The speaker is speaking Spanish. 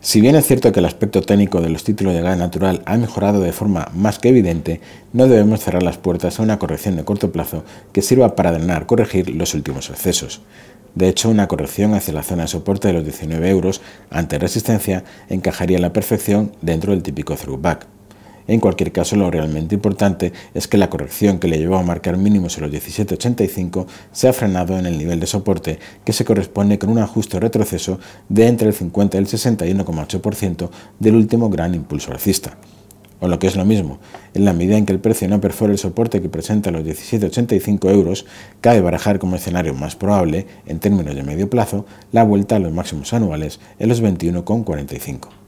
Si bien es cierto que el aspecto técnico de los títulos de gas natural ha mejorado de forma más que evidente, no debemos cerrar las puertas a una corrección de corto plazo que sirva para drenar, corregir los últimos excesos. De hecho, una corrección hacia la zona de soporte de los 19 euros ante resistencia encajaría a la perfección dentro del típico throwback. En cualquier caso, lo realmente importante es que la corrección que le llevó a marcar mínimos en los 17.85 se ha frenado en el nivel de soporte, que se corresponde con un ajuste retroceso de entre el 50 y el 61,8% del último gran impulso alcista o lo que es lo mismo, en la medida en que el precio no perfora el soporte que presenta los 17,85 euros, cabe barajar como escenario más probable, en términos de medio plazo, la vuelta a los máximos anuales en los 21,45.